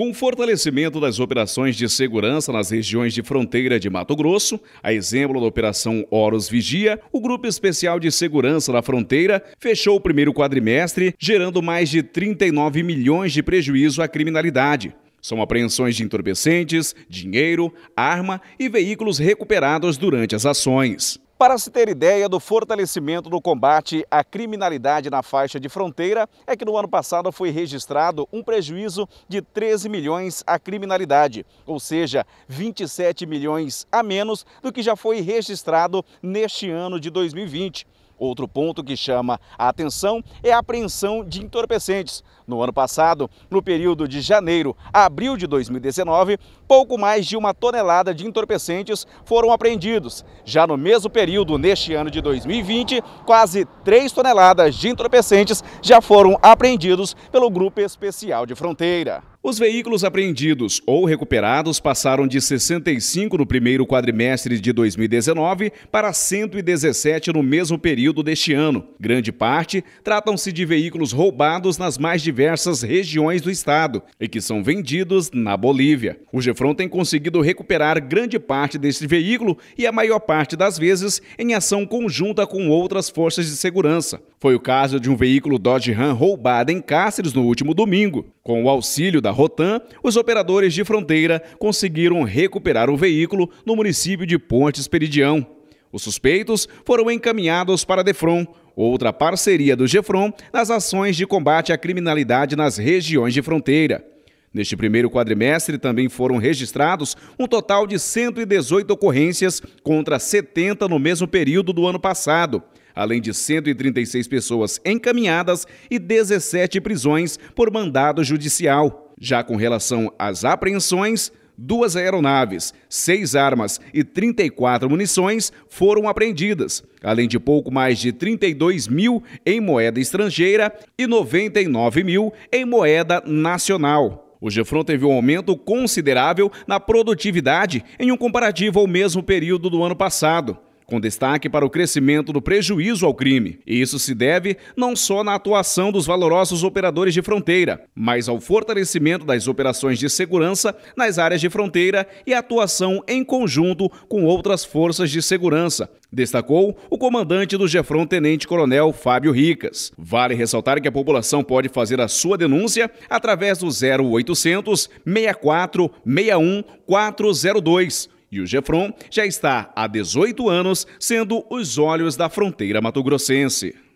Com o fortalecimento das operações de segurança nas regiões de fronteira de Mato Grosso, a exemplo da Operação Horus Vigia, o Grupo Especial de Segurança da Fronteira fechou o primeiro quadrimestre, gerando mais de 39 milhões de prejuízo à criminalidade. São apreensões de entorpecentes, dinheiro, arma e veículos recuperados durante as ações. Para se ter ideia do fortalecimento do combate à criminalidade na faixa de fronteira, é que no ano passado foi registrado um prejuízo de 13 milhões à criminalidade, ou seja, 27 milhões a menos do que já foi registrado neste ano de 2020. Outro ponto que chama a atenção é a apreensão de entorpecentes. No ano passado, no período de janeiro a abril de 2019, pouco mais de uma tonelada de entorpecentes foram apreendidos. Já no mesmo período, neste ano de 2020, quase 3 toneladas de entorpecentes já foram apreendidos pelo Grupo Especial de Fronteira. Os veículos apreendidos ou recuperados passaram de 65 no primeiro quadrimestre de 2019 para 117 no mesmo período deste ano. Grande parte tratam-se de veículos roubados nas mais diversas regiões do estado e que são vendidos na Bolívia. O Confron tem conseguido recuperar grande parte deste veículo e a maior parte das vezes em ação conjunta com outras forças de segurança. Foi o caso de um veículo Dodge Ram roubado em Cáceres no último domingo. Com o auxílio da Rotan, os operadores de fronteira conseguiram recuperar o veículo no município de Pontes Peridião. Os suspeitos foram encaminhados para a Defron, outra parceria do Gefron nas ações de combate à criminalidade nas regiões de fronteira. Neste primeiro quadrimestre também foram registrados um total de 118 ocorrências contra 70 no mesmo período do ano passado, além de 136 pessoas encaminhadas e 17 prisões por mandado judicial. Já com relação às apreensões, duas aeronaves, seis armas e 34 munições foram apreendidas, além de pouco mais de 32 mil em moeda estrangeira e 99 mil em moeda nacional. O Gefron teve um aumento considerável na produtividade em um comparativo ao mesmo período do ano passado com destaque para o crescimento do prejuízo ao crime. E isso se deve não só na atuação dos valorosos operadores de fronteira, mas ao fortalecimento das operações de segurança nas áreas de fronteira e atuação em conjunto com outras forças de segurança, destacou o comandante do Gefront Tenente Coronel Fábio Ricas. Vale ressaltar que a população pode fazer a sua denúncia através do 0800 64 61 402 e o Jefron já está há 18 anos sendo os olhos da fronteira matogrossense.